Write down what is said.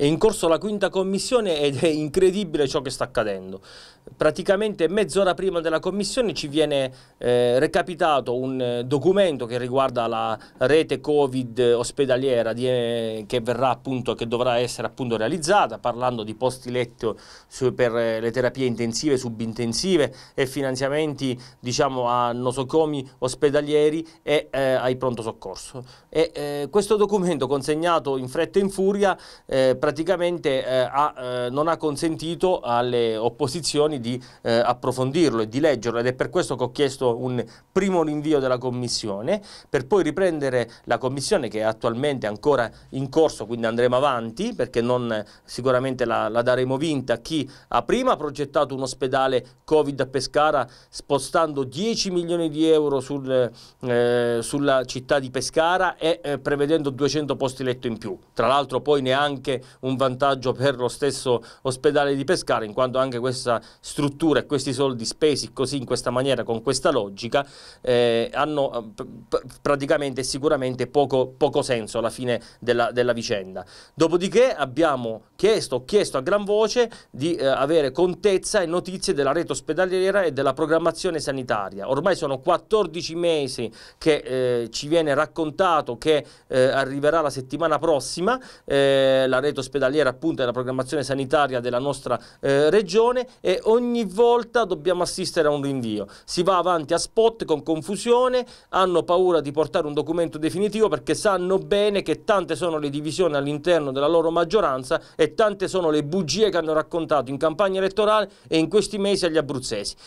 È in corso la quinta commissione ed è incredibile ciò che sta accadendo. Praticamente mezz'ora prima della commissione ci viene eh, recapitato un eh, documento che riguarda la rete Covid ospedaliera di, eh, che, appunto, che, dovrà essere appunto realizzata, parlando di posti letto su, per eh, le terapie intensive, subintensive e finanziamenti diciamo, a nosocomi ospedalieri e eh, ai pronto soccorso. E, eh, questo documento consegnato in fretta e in furia praticamente eh, ha, eh, non ha consentito alle opposizioni di eh, approfondirlo e di leggerlo ed è per questo che ho chiesto un primo rinvio della Commissione per poi riprendere la Commissione che è attualmente ancora in corso, quindi andremo avanti perché non sicuramente la, la daremo vinta a chi ha prima progettato un ospedale Covid a Pescara spostando 10 milioni di euro sul, eh, sulla città di Pescara e eh, prevedendo 200 posti letto in più. Tra l'altro poi neanche un vantaggio per lo stesso ospedale di Pescara in quanto anche questa struttura e questi soldi spesi così in questa maniera, con questa logica, eh, hanno eh, praticamente sicuramente poco, poco, senso alla fine della, della vicenda. Dopodiché abbiamo chiesto, chiesto, a gran voce di eh, avere contezza e notizie della rete ospedaliera e della programmazione sanitaria. Ormai sono 14 mesi che eh, ci viene raccontato che eh, arriverà la settimana prossima eh, la rete ospedaliera ospedaliera appunto della programmazione sanitaria della nostra eh, regione e ogni volta dobbiamo assistere a un rinvio. Si va avanti a spot con confusione, hanno paura di portare un documento definitivo perché sanno bene che tante sono le divisioni all'interno della loro maggioranza e tante sono le bugie che hanno raccontato in campagna elettorale e in questi mesi agli abruzzesi.